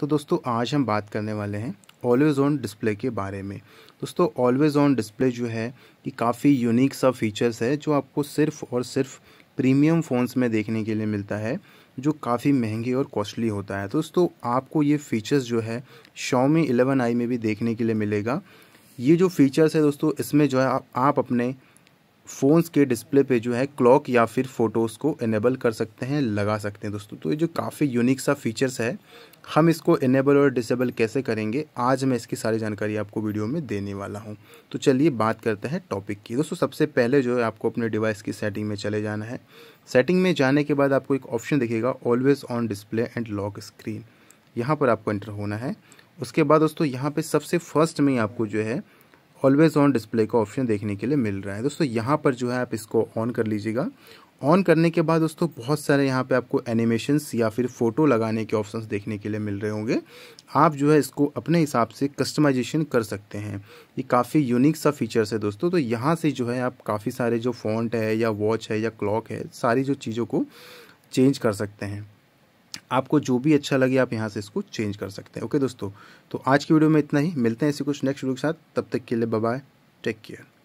तो दोस्तों आज हम बात करने वाले हैं ऑलवेज़ ऑन डिस्प्ले के बारे में दोस्तों ऑलवेज़ ऑन डिस्प्ले जो है कि काफ़ी यूनिक सा फीचर्स है जो आपको सिर्फ और सिर्फ प्रीमियम फ़ोन्स में देखने के लिए मिलता है जो काफ़ी महंगे और कॉस्टली होता है दोस्तों आपको ये फ़ीचर्स जो है शॉमी एलेवन आई में भी देखने के लिए मिलेगा ये जो फीचर्स है दोस्तों इसमें जो है आप, आप अपने फ़ोन्स के डिस्प्ले पे जो है क्लॉक या फिर फ़ोटोज़ को इनेबल कर सकते हैं लगा सकते हैं दोस्तों तो ये जो काफ़ी यूनिक सा फीचर्स है हम इसको इनेबल और डिसेबल कैसे करेंगे आज मैं इसकी सारी जानकारी आपको वीडियो में देने वाला हूँ तो चलिए बात करते हैं टॉपिक की दोस्तों सबसे पहले जो है आपको अपने डिवाइस की सेटिंग में चले जाना है सेटिंग में जाने के बाद आपको एक ऑप्शन दिखेगा always on display and lock screen यहाँ पर आपको एंटर होना है उसके बाद दोस्तों यहाँ पर सबसे फर्स्ट में आपको जो है ऑलवेज ऑन डिस्प्ले का ऑप्शन देखने के लिए मिल रहा है दोस्तों यहाँ पर जो है आप इसको ऑन कर लीजिएगा ऑन करने के बाद दोस्तों बहुत सारे यहाँ पे आपको एनिमेशंस या फिर फ़ोटो लगाने के ऑप्शंस देखने के लिए मिल रहे होंगे आप जो है इसको अपने हिसाब से कस्टमाइजेशन कर सकते हैं ये काफ़ी यूनिक सा फीचर्स है दोस्तों तो यहाँ से जो है आप काफ़ी सारे जो फॉन्ट है या वॉच है या क्लॉक है सारी जो चीज़ों को चेंज कर सकते हैं आपको जो भी अच्छा लगे आप यहाँ से इसको चेंज कर सकते हैं ओके दोस्तों तो आज की वीडियो में इतना ही मिलते हैं ऐसे कुछ नेक्स्ट वीडियो के साथ तब तक के लिए बाय टेक केयर